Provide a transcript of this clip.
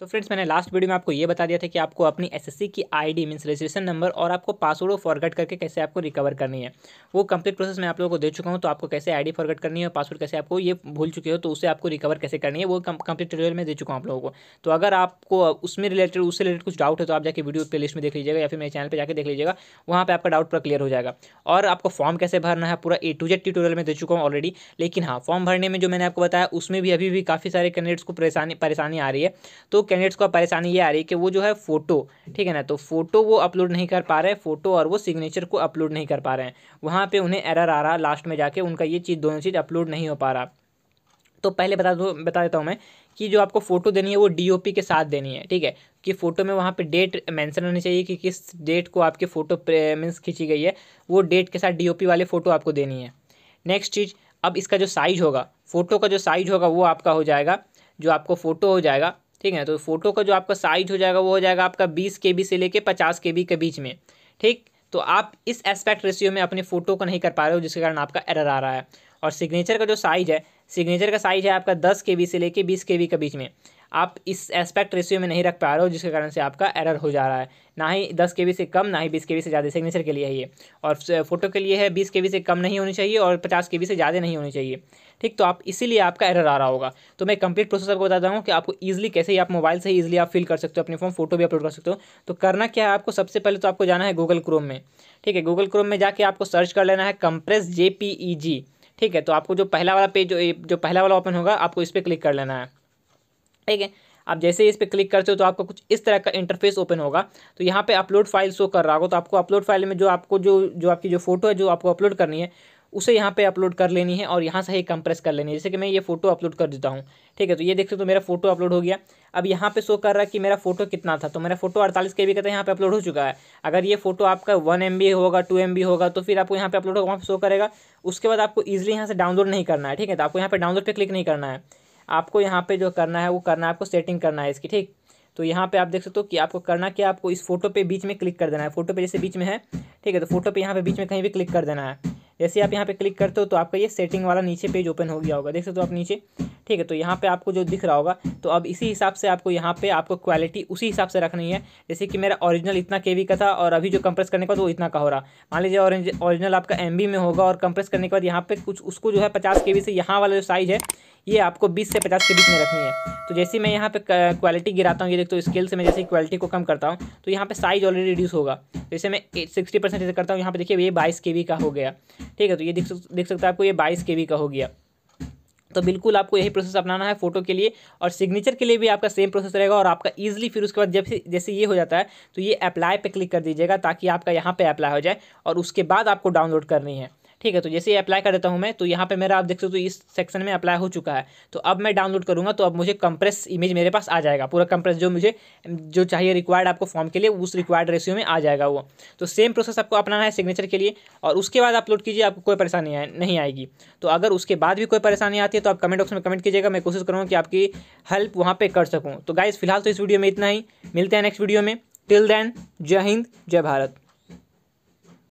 तो फ्रेंड्स मैंने last video में आपको ये बता दिया था कि आपको अपनी एसएससी की आईडी मींस रजिस्ट्रेशन नंबर और आपको पासवर्ड फॉरगेट करके कैसे आपको रिकवर करनी है वो कंप्लीट प्रोसेस मैं आप लोगों को दे चुका हूँ तो आपको कैसे आईडी फॉरगेट करनी है और पासवर्ड कैसे आपको ये भूल चुके हो तो उसे आपको रिकवर कैसे करनी है वो कंप्लीट ट्रेल में दे चुका हूँ आप लोगों को तो अगर आपको उसमें रिलेटेड उससे रिलेटेड कुछ डाउट है तो आप जाकर वीडियो प्ले लिस्ट में देख लीजिएगा या फिर मेरे चैनल पर जाकर देख लीजिएगा वहाँ पर आपका डाउट पूरा क्लियर हो जाएगा और आपको फॉर्म कैसे भरना है पूरा ए टू जेड ट्यूटोरियल में दे चुका हूँ ऑलरेडी लेकिन हाँ फॉर्म भरने में जो मैंने आपको बताया उसमें भी अभी भी काफ़ी सारे कैंडिडेट्स को परेशानी परेशानी आ रही है तो कैंडिडेट्स को परेशानी ये आ रही है कि वो जो है फ़ोटो ठीक है ना तो फ़ोटो वो अपलोड नहीं कर पा रहे फ़ोटो और वो सिग्नेचर को अपलोड नहीं कर पा रहे हैं वहाँ पर उन्हें एरर आ रहा लास्ट में जाके उनका ये चीज़ दोनों चीज़ अपलोड नहीं हो पा रहा तो पहले बता दो बता देता हूँ मैं कि जो आपको फ़ोटो देनी है वो डीओपी के साथ देनी है ठीक है कि फ़ोटो में वहाँ पे डेट मेंशन होनी चाहिए कि किस डेट को आपकी फ़ोटो मीन्स खींची गई है वो डेट के साथ डीओपी वाले फ़ोटो आपको देनी है नेक्स्ट चीज़ अब इसका जो साइज़ होगा फ़ोटो का जो साइज़ होगा वो आपका हो जाएगा जो आपको फ़ोटो हो जाएगा ठीक है तो फोटो का जो आपका साइज हो जाएगा वो हो जाएगा आपका बीस के से लेके पचास के के बीच में ठीक तो आप इस एस्पेक्ट रेशियो में अपने फोटो को नहीं कर पा रहे हो जिसके कारण आपका एरर आ रहा है और सिग्नेचर का जो साइज है सिग्नेचर का साइज है आपका दस के से लेके बीस के के बीच में आप इस एस्पेक्ट रेशियो में नहीं रख पा रहे हो जिसके कारण से आपका एरर हो जा रहा है ना ही दस के से कम ना ही बीस के से ज़्यादा सिग्नेचर के लिए है ये और फोटो के लिए है बीस के से कम नहीं होनी चाहिए और पचास के से ज़्यादा नहीं होनी चाहिए ठीक तो आप इसीलिए आपका एरर आ रहा होगा तो मैं कंप्लीट प्रोसेस आपको बताता हूँ कि आपको ईजिली कैसे ही आप मोबाइल से ही ईजिली आप फिल कर सकते हो अपने फॉर्म फोटो भी अपलोड कर सकते हो तो करना क्या है आपको सबसे पहले तो आपको जाना है गूगल क्रोम में ठीक है गूगल क्रोम में जाके आपको सर्च कर लेना है कंप्रेस जे e ठीक है तो आपको जो पहला वाला पेज जो पहला वाला ओपन होगा आपको इस पर क्लिक कर लेना है ठीक है आप जैसे ही इस पर क्लिक करते हो तो आपका कुछ इस तरह का इंटरफेस ओपन होगा तो यहाँ पे अपलोड फाइल शो कर रहा होगा तो आपको अपलोड फाइल में जो आपको जो जो आपकी जो फोटो है जो आपको अपलोड करनी है उसे यहाँ पे अपलोड कर लेनी है और यहाँ से ही कंप्रेस कर लेनी है जैसे कि मैं ये फोटो अपलोड कर देता हूँ ठीक है तो ये देख सकते हो मेरा फोटो अपलोड हो गया अब यहाँ पे शो कर रहा है कि मेरा फोटो कितना था तो मेरा फोटो अड़तालीस के बी का था यहाँ पे अपलोड हो चुका है अगर ये फोटो आपका वन एम होगा टू एम होगा तो फिर आपको यहाँ पे अपलोड होगा वहाँ पर शो करेगा उसके बाद आपको ईजिली यहाँ से डाउनलोड नहीं करना है ठीक है तो आपको यहाँ पर डाउनलोड पर क्लिक नहीं करना है आपको यहाँ पे जो करना है वो करना है आपको सेटिंग करना है इसकी ठीक तो यहाँ पे आप देख सकते हो कि आपको करना क्या आपको इस फोटो पे बीच में क्लिक कर देना है फोटो पे जैसे बीच में है ठीक है तो फोटो पे यहाँ पे बीच में कहीं भी क्लिक कर देना है जैसे आप यहाँ पे क्लिक करते हो तो आपका ये सेटिंग वाला नीचे पेज ओपन हो गया होगा देख सकते हो आप नीचे ठीक है तो यहाँ पे आपको जो दिख रहा होगा तो अब इसी हिसाब से आपको यहाँ पे आपको क्वालिटी उसी हिसाब से रखनी है जैसे कि मेरा ओरिजिनल इतना के का था और अभी जो कंप्रेस करने के बाद वो इतना का हो रहा मान लीजिए ऑरिजिनल आपका एम में होगा और कंप्रेस करने के बाद यहाँ पे कुछ उसको जो है पचास के से यहाँ वाला जो साइज़ है ये आपको बीस से पचास के बीच में रखनी है तो जैसे मैं यहाँ पे क्वालिटी गिराता हूँ ये देखो तो स्केल से मैं जैसे क्वालिटी को कम करता हूँ तो यहाँ पे साइज़ ऑलरेडी रिड्यूस होगा जैसे तो मैं सिक्सटी परसेंट करता हूँ यहाँ पे देखिए ये बाईस के का हो गया ठीक है तो ये सक देख सकता है आपको ये बाईस के का हो गया तो बिल्कुल आपको यही प्रोसेस अपनाना है फोटो के लिए और सिग्नेचर के लिए भी आपका सेम प्रोसेस रहेगा और आपका ईजिली फिर उसके बाद जब जैसे ये हो जाता है तो ये अप्लाई पे क्लिक कर दीजिएगा ताकि आपका यहाँ पे अप्लाई हो जाए और उसके बाद आपको डाउनलोड करनी है ठीक है तो जैसे अप्लाई कर देता हूँ मैं तो यहाँ पर मेरा आप देख सकते हो तो इस सेक्शन में अप्लाई हो चुका है तो अब मैं डाउनलोड करूँगा तो अब मुझे कंप्रेस इमेज मेरे पास आ जाएगा पूरा कंप्रेस जो मुझे जो चाहिए रिक्वायर्ड आपको फॉर्म के लिए उस रिक्वायर्ड रेशियो में आ जाएगा वो तो सेम प्रोसेस आपको अपनाना है सिग्नेचर के लिए और उसके बाद अपलोड कीजिए आपको कोई परेशानी नहीं आएगी तो अगर उसके बाद भी कोई परेशानी आती है तो आप कमेंट बॉक्स में कमेंट कीजिएगा मैं कोशिश करूँगा कि आपकी हेल्प वहाँ पर कर सकूँ तो गाइज़ फिलहाल तो इस वीडियो में इतना ही मिलते हैं नेक्स्ट वीडियो में टिल देन जय हिंद जय भारत